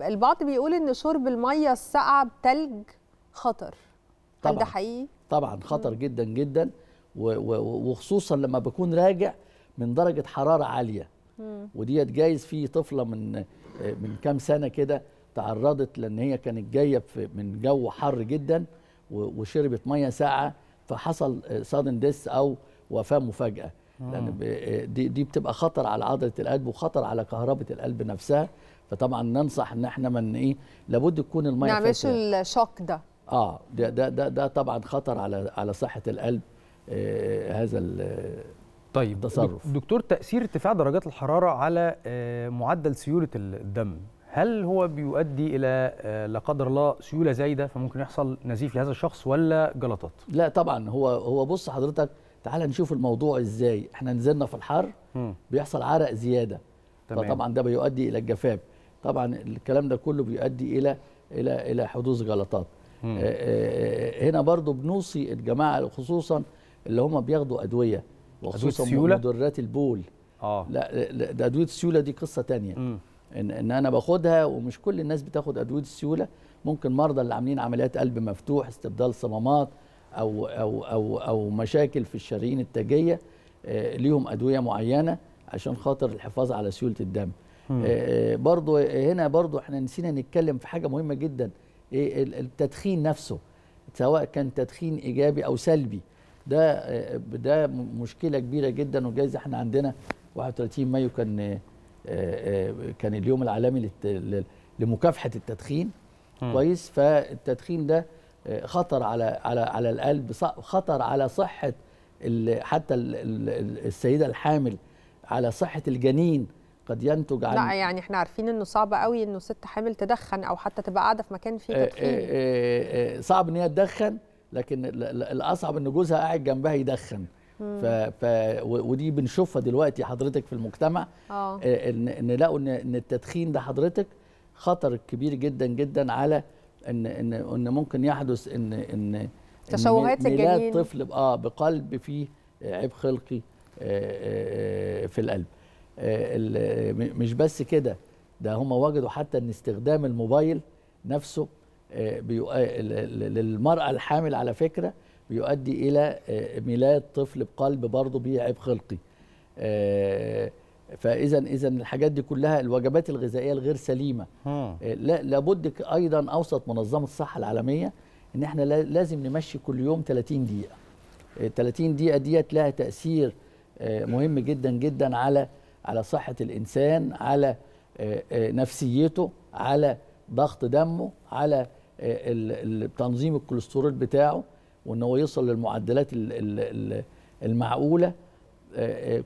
البعض بيقول ان شرب الميه الساقعه بتلج خطر هل ده حقيقي طبعا خطر جدا جدا وخصوصا لما بكون راجع من درجه حراره عاليه وديت جايز في طفله من من كام سنه كده تعرضت لان هي كانت جايه من جو حر جدا وشربت ميه ساقعه فحصل سادن ديس او وفاه مفاجاه لان دي دي بتبقى خطر على عضله القلب وخطر على كهربه القلب نفسها فطبعا ننصح ان احنا من ايه لابد تكون الميه ما نعملش الشوك ده اه ده, ده ده ده طبعا خطر على على صحه القلب آه هذا طيب التصرف دكتور تاثير ارتفاع درجات الحراره على آه معدل سيوله الدم هل هو بيؤدي الى آه، لا قدر الله سيوله زايده فممكن يحصل نزيف لهذا الشخص ولا جلطات؟ لا طبعا هو هو بص حضرتك تعال نشوف الموضوع ازاي، احنا نزلنا في الحر بيحصل عرق زياده تمام. فطبعا ده بيؤدي الى الجفاف طبعا الكلام ده كله بيؤدي الى الى الى حدوث جلطات آه، آه، هنا برضو بنوصي الجماعه خصوصا اللي هم بياخدوا ادويه وخصوصا مضرات البول اه لا, لا ده ادويه السيوله دي قصه تانية ان ان انا باخدها ومش كل الناس بتاخد ادويه السيوله ممكن مرضى اللي عاملين عمليات قلب مفتوح استبدال صمامات او او او او مشاكل في الشرايين التاجيه آه، ليهم ادويه معينه عشان خاطر الحفاظ على سيوله الدم آه، آه، برضو هنا برضو احنا نسينا نتكلم في حاجه مهمه جدا إيه، التدخين نفسه سواء كان تدخين ايجابي او سلبي ده آه، ده مشكله كبيره جدا وجايز احنا عندنا 31 مايو كان كان اليوم العالمي لمكافحه التدخين كويس فالتدخين ده خطر على على على القلب خطر على صحه حتى السيده الحامل على صحه الجنين قد ينتج عن لا يعني احنا عارفين انه صعب قوي انه ست حامل تدخن او حتى تبقى قاعده في مكان فيه آه، آه، تدخين آه، صعب ان هي تدخن لكن الاصعب ان جوزها قاعد جنبها يدخن ف... ف... ودي بنشوفها دلوقتي حضرتك في المجتمع ان ان لقوا ان ان التدخين ده حضرتك خطر كبير جدا جدا على ان ان ان ممكن يحدث ان ان تشوهات الجنين طفل اه بقلب فيه عيب خلقي في القلب آه، مش بس كده ده هم وجدوا حتى ان استخدام الموبايل نفسه آه، آه، للمرأة الحامل على فكرة بيؤدي إلى ميلاد طفل بقلب برضه بيه عيب خلقي فاذا اذا الحاجات دي كلها الوجبات الغذائيه الغير سليمه لا لابد ايضا اوسط منظمه الصحه العالميه ان احنا لازم نمشي كل يوم 30 دقيقه 30 دقيقه ديت لها تاثير مهم جدا جدا على على صحة الإنسان على آه، آه، نفسيته على ضغط دمه على آه، تنظيم الكوليسترول بتاعه وان هو يوصل للمعدلات المعقوله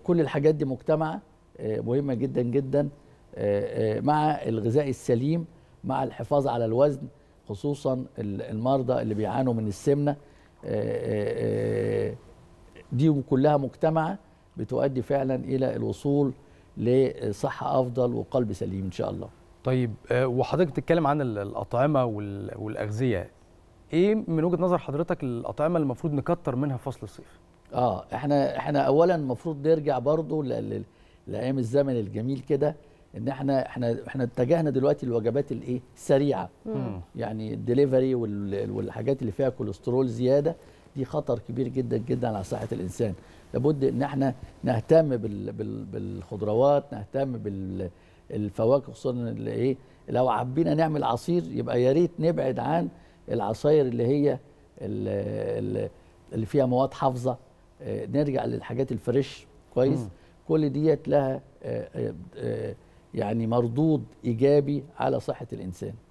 كل الحاجات دي مجتمعه مهمه جدا جدا مع الغذاء السليم مع الحفاظ على الوزن خصوصا المرضى اللي بيعانوا من السمنه دي كلها مجتمعه بتؤدي فعلا الى الوصول لصحه افضل وقلب سليم ان شاء الله طيب آه، وحضرتك بتتكلم عن الاطعمه والاغذيه ايه من وجهه نظر حضرتك الاطعمه اللي المفروض نكتر منها في فصل الصيف اه احنا احنا اولا المفروض نرجع برضو لايام الزمن الجميل كده ان احنا احنا احنا اتجهنا دلوقتي للوجبات الايه السريعه يعني الدليفري والحاجات اللي فيها كوليسترول زياده دي خطر كبير جدا جدا على صحه الانسان لابد ان احنا نهتم بالخضروات نهتم بالفواكه خصوصا اللي ايه لو عبينا نعمل عصير يبقى يا ريت نبعد عن العصاير اللي هي اللي فيها مواد حافظه آه، نرجع للحاجات الفريش كويس م. كل ديت لها آه، آه، يعني مردود ايجابي على صحه الانسان